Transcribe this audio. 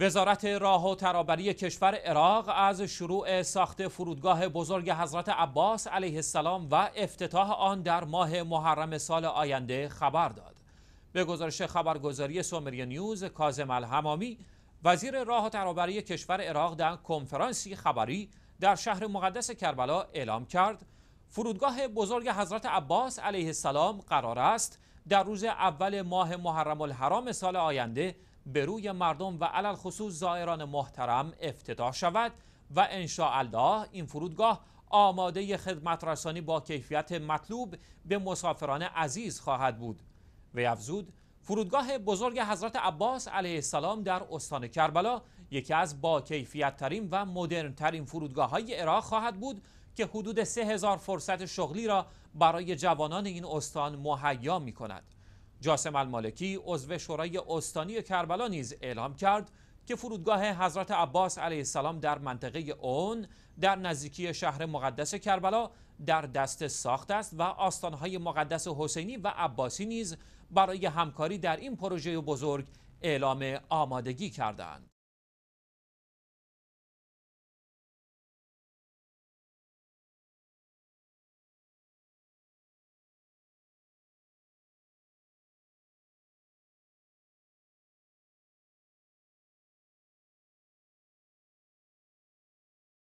وزارت راه و ترابری کشور عراق از شروع ساخت فرودگاه بزرگ حضرت عباس علیه السلام و افتتاح آن در ماه محرم سال آینده خبر داد. به گزارش خبرگزاری سومری نیوز کازم الحمامی وزیر راه و ترابری کشور عراق در کنفرانسی خبری در شهر مقدس کربلا اعلام کرد فرودگاه بزرگ حضرت عباس علیه السلام قرار است در روز اول ماه محرم الحرام سال آینده به روی مردم و علل خصوص زائران محترم افتتاح شود و انشاءالله این فرودگاه آماده خدمت رسانی با کیفیت مطلوب به مسافران عزیز خواهد بود و افزود فرودگاه بزرگ حضرت عباس علیه السلام در استان کربلا یکی از با کیفیت ترین و مدرن ترین فرودگاه های عراق خواهد بود که حدود 3000 فرصت شغلی را برای جوانان این استان مهیا می کند. جاسم المالکی عضو شورای استانی کربلا نیز اعلام کرد که فرودگاه حضرت عباس علیه السلام در منطقه اون در نزدیکی شهر مقدس کربلا در دست ساخت است و آستانهای مقدس حسینی و عباسی نیز برای همکاری در این پروژه بزرگ اعلام آمادگی کردند.